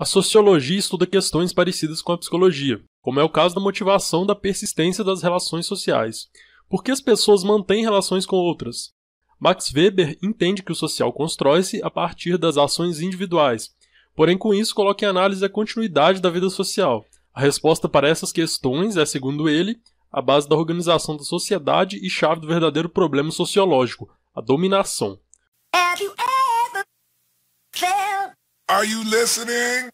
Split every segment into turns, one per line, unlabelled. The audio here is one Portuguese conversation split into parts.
A sociologia estuda questões parecidas com a psicologia, como é o caso da motivação da persistência das relações sociais. Por que as pessoas mantêm relações com outras? Max Weber entende que o social constrói-se a partir das ações individuais, porém, com isso, coloca em análise a continuidade da vida social. A resposta para essas questões é, segundo ele, a base da organização da sociedade e chave do verdadeiro problema sociológico, a dominação. É, é. Are you listening?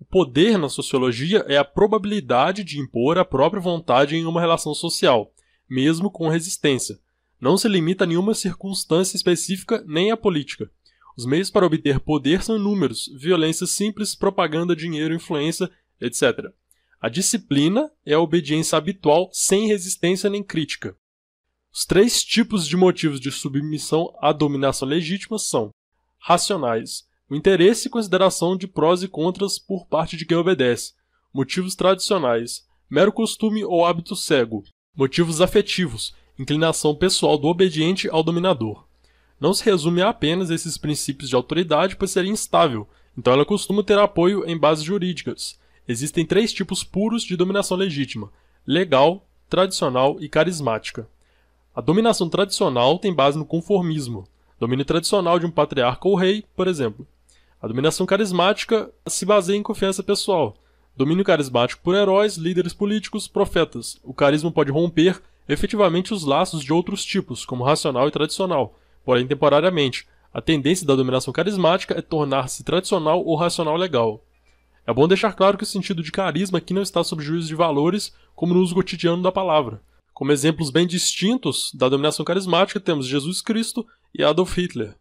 O poder na sociologia é a probabilidade de impor a própria vontade em uma relação social, mesmo com resistência. Não se limita a nenhuma circunstância específica nem à política. Os meios para obter poder são inúmeros: violência simples, propaganda, dinheiro, influência, etc. A disciplina é a obediência habitual sem resistência nem crítica. Os três tipos de motivos de submissão à dominação legítima são racionais, o interesse e consideração de prós e contras por parte de quem obedece, motivos tradicionais, mero costume ou hábito cego, motivos afetivos, inclinação pessoal do obediente ao dominador. Não se resume a apenas esses princípios de autoridade, pois seria instável, então ela costuma ter apoio em bases jurídicas. Existem três tipos puros de dominação legítima: legal, tradicional e carismática. A dominação tradicional tem base no conformismo, domínio tradicional de um patriarca ou rei, por exemplo. A dominação carismática se baseia em confiança pessoal. Domínio carismático por heróis, líderes políticos, profetas. O carisma pode romper efetivamente os laços de outros tipos, como racional e tradicional, porém temporariamente. A tendência da dominação carismática é tornar-se tradicional ou racional legal. É bom deixar claro que o sentido de carisma aqui não está sob juízo de valores, como no uso cotidiano da palavra. Como exemplos bem distintos da dominação carismática, temos Jesus Cristo e Adolf Hitler.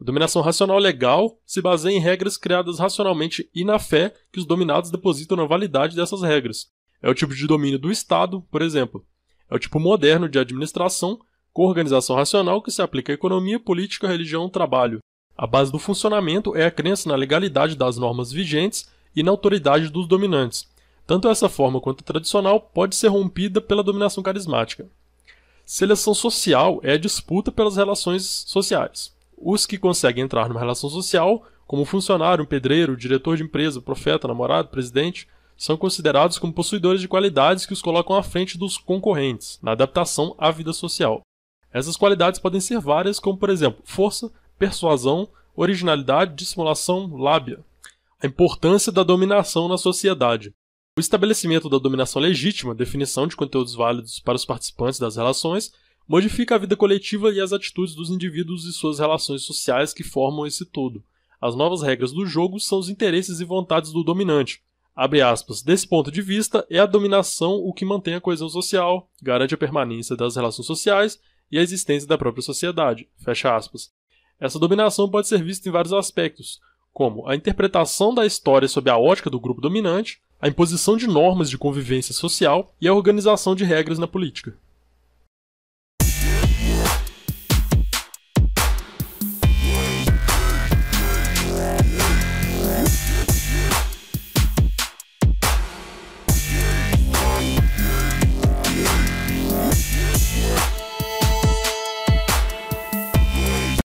A dominação racional é legal se baseia em regras criadas racionalmente e na fé que os dominados depositam na validade dessas regras. É o tipo de domínio do Estado, por exemplo. É o tipo moderno de administração com organização racional que se aplica à economia, política, religião, trabalho. A base do funcionamento é a crença na legalidade das normas vigentes e na autoridade dos dominantes. Tanto essa forma quanto a tradicional pode ser rompida pela dominação carismática. Seleção social é a disputa pelas relações sociais. Os que conseguem entrar numa relação social, como funcionário, pedreiro, diretor de empresa, profeta, namorado, presidente, são considerados como possuidores de qualidades que os colocam à frente dos concorrentes na adaptação à vida social. Essas qualidades podem ser várias, como por exemplo, força, persuasão, originalidade, dissimulação, lábia. A importância da dominação na sociedade. O estabelecimento da dominação legítima, definição de conteúdos válidos para os participantes das relações, modifica a vida coletiva e as atitudes dos indivíduos e suas relações sociais que formam esse todo. As novas regras do jogo são os interesses e vontades do dominante. Aspas, desse ponto de vista, é a dominação o que mantém a coesão social, garante a permanência das relações sociais e a existência da própria sociedade. Fecha aspas. Essa dominação pode ser vista em vários aspectos, como a interpretação da história sob a ótica do grupo dominante, a imposição de normas de convivência social e a organização de regras na política.